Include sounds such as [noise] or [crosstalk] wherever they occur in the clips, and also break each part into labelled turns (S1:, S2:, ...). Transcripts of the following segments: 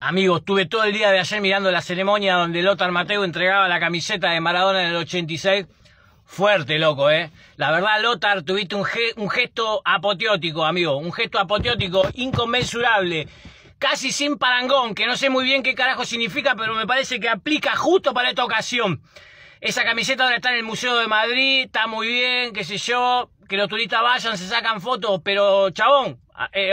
S1: Amigos, estuve todo el día de ayer mirando la ceremonia donde Lothar Mateo entregaba la camiseta de Maradona en el 86. Fuerte, loco, ¿eh? La verdad, Lothar, tuviste un, un gesto apoteótico, amigo. Un gesto apoteótico inconmensurable. Casi sin parangón, que no sé muy bien qué carajo significa, pero me parece que aplica justo para esta ocasión. Esa camiseta ahora está en el Museo de Madrid, está muy bien, qué sé yo. Que los turistas vayan, se sacan fotos, pero chabón, eh,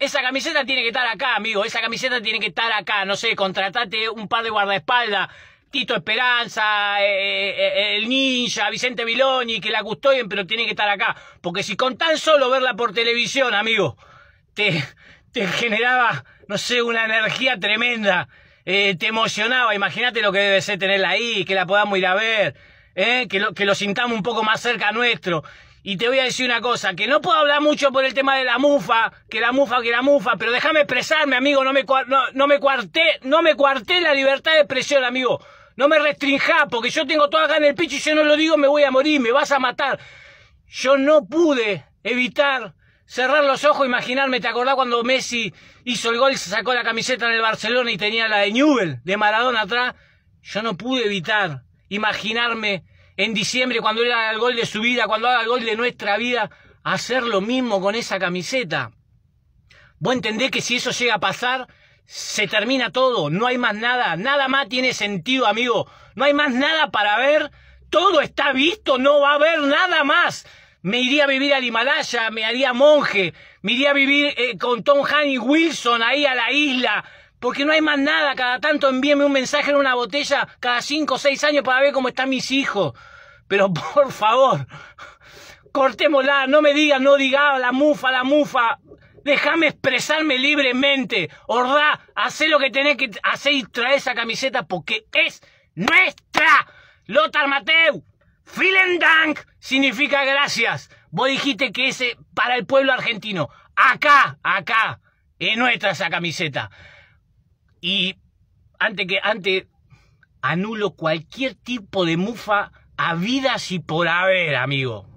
S1: esa camiseta tiene que estar acá, amigo. Esa camiseta tiene que estar acá. No sé, contratate un par de guardaespaldas. Tito Esperanza, eh, eh, eh, el Ninja, Vicente Viloni, que la custodien, pero tiene que estar acá. Porque si con tan solo verla por televisión, amigo, te, te generaba, no sé, una energía tremenda. te emocionaba. Imagínate lo que debe ser tenerla ahí, que la podamos ir a ver. que, que lo sintamos un poco más cerca nuestro. Y te voy a decir una cosa, que no puedo hablar mucho por el tema de la mufa, que la mufa, que la mufa, pero déjame expresarme, amigo, no me, no, me cuarté, no me cuarté la libertad de expresión, amigo. No me restringa porque yo tengo toda acá en el picho y yo no lo digo, me voy a morir, me vas a matar. Yo no pude evitar cerrar los ojos, e imaginarme, ¿te acordás cuando Messi hizo el gol y se sacó la camiseta en el Barcelona y tenía la de Newell, de Maradona atrás? Yo no pude evitar imaginarme en diciembre, cuando él haga el gol de su vida, cuando haga el gol de nuestra vida, hacer lo mismo con esa camiseta. Vos entendés que si eso llega a pasar, se termina todo, no hay más nada, nada más tiene sentido, amigo, no hay más nada para ver, todo está visto, no va a haber nada más. Me iría a vivir al Himalaya, me haría monje, me iría a vivir eh, con Tom Hanny Wilson ahí a la isla, porque no hay más nada. Cada tanto envíeme un mensaje en una botella cada 5 o 6 años para ver cómo están mis hijos. Pero [laughs] por favor, cortémosla, no me digas, no digas, la mufa, la mufa. Déjame expresarme libremente. Ordá, hacé lo que tenés que hacer y trae esa camiseta porque es nuestra. Lothar Mateu, Vielen Dank significa gracias. Vos dijiste que ese para el pueblo argentino. Acá, acá, es nuestra esa camiseta y antes que antes anulo cualquier tipo de mufa a vida y por haber, amigo.